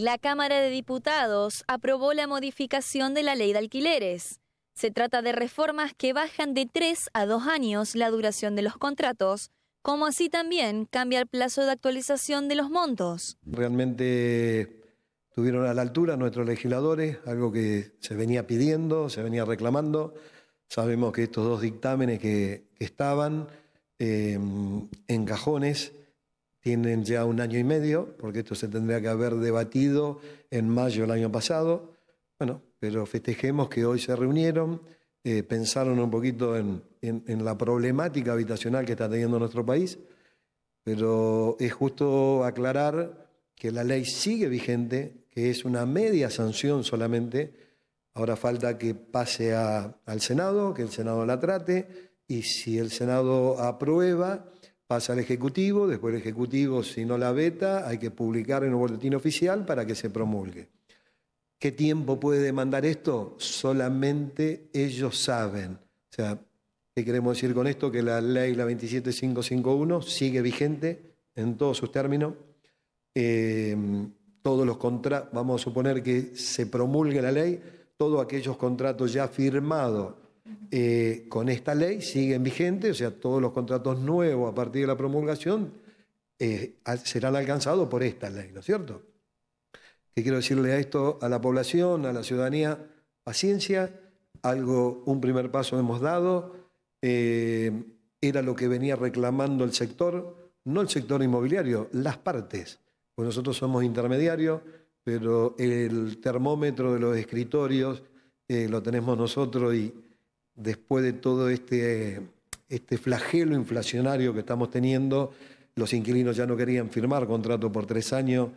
La Cámara de Diputados aprobó la modificación de la ley de alquileres. Se trata de reformas que bajan de tres a dos años la duración de los contratos, como así también cambia el plazo de actualización de los montos. Realmente tuvieron a la altura nuestros legisladores, algo que se venía pidiendo, se venía reclamando. Sabemos que estos dos dictámenes que estaban eh, en cajones tienen ya un año y medio, porque esto se tendría que haber debatido en mayo del año pasado. Bueno, pero festejemos que hoy se reunieron, eh, pensaron un poquito en, la problemática habitacional que está teniendo nuestro país, pero es justo aclarar que la ley sigue vigente, que es una media sanción solamente. Ahora falta que pase al Senado, que el Senado la trate, y si el Senado aprueba, pasa al Ejecutivo, después el Ejecutivo, si no la veta, hay que publicar en un boletín oficial para que se promulgue. ¿Qué tiempo puede demandar esto? Solamente ellos saben. O sea, ¿qué queremos decir con esto? Que la ley, la 27551, sigue vigente en todos sus términos. Em, todos los contratos, vamos a suponer que se promulgue la ley, todos aquellos contratos ya firmados eh, con esta ley siguen vigentes, o sea, todos los contratos nuevos a partir de la promulgación eh, serán alcanzados por esta ley, ¿no es cierto? ¿Qué quiero decirle a esto a la población, a la ciudadanía? Paciencia, algo, un primer paso hemos dado, eh, era lo que venía reclamando el sector, no el sector inmobiliario, las partes, pues nosotros somos intermediarios, pero el termómetro de los escritorios lo tenemos nosotros y después de todo este, este flagelo inflacionario que estamos teniendo, los inquilinos ya no querían firmar contrato por tres años,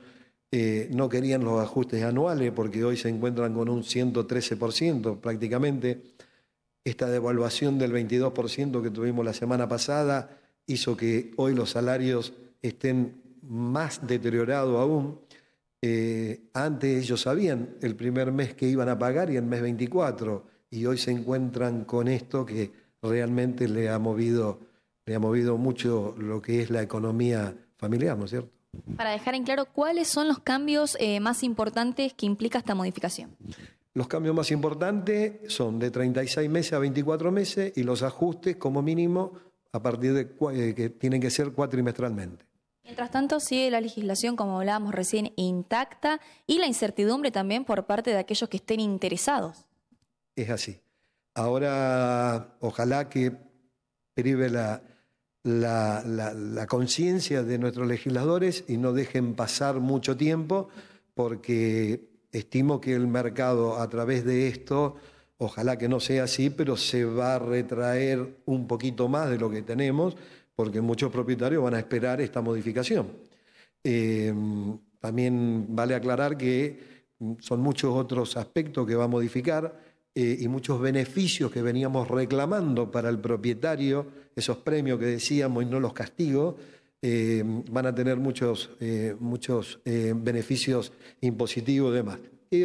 eh, no querían los ajustes anuales porque hoy se encuentran con un 113% prácticamente. Esta devaluación del 22% que tuvimos la semana pasada hizo que hoy los salarios estén más deteriorados aún. Eh, antes ellos sabían el primer mes que iban a pagar y el mes 24 y hoy se encuentran con esto que realmente le ha movido, le ha movido mucho lo que es la economía familiar, ¿no es cierto? Para dejar en claro, ¿cuáles son los cambios eh, más importantes que implica esta modificación? Los cambios más importantes son de 36 meses a 24 meses y los ajustes como mínimo a partir de eh, que tienen que ser cuatrimestralmente. Mientras tanto, sigue la legislación, como hablábamos recién, intacta y la incertidumbre también por parte de aquellos que estén interesados es así. Ahora, ojalá que prive la, conciencia de nuestros legisladores y no dejen pasar mucho tiempo, porque estimo que el mercado a través de esto, ojalá que no sea así, pero se va a retraer un poquito más de lo que tenemos, porque muchos propietarios van a esperar esta modificación. Eh, también vale aclarar que son muchos otros aspectos que va a modificar eh, y muchos beneficios que veníamos reclamando para el propietario, esos premios que decíamos y no los castigos, eh, van a tener muchos, eh, muchos beneficios impositivos y demás. Y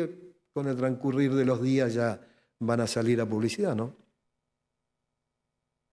con el transcurrir de los días ya van a salir a publicidad, ¿no?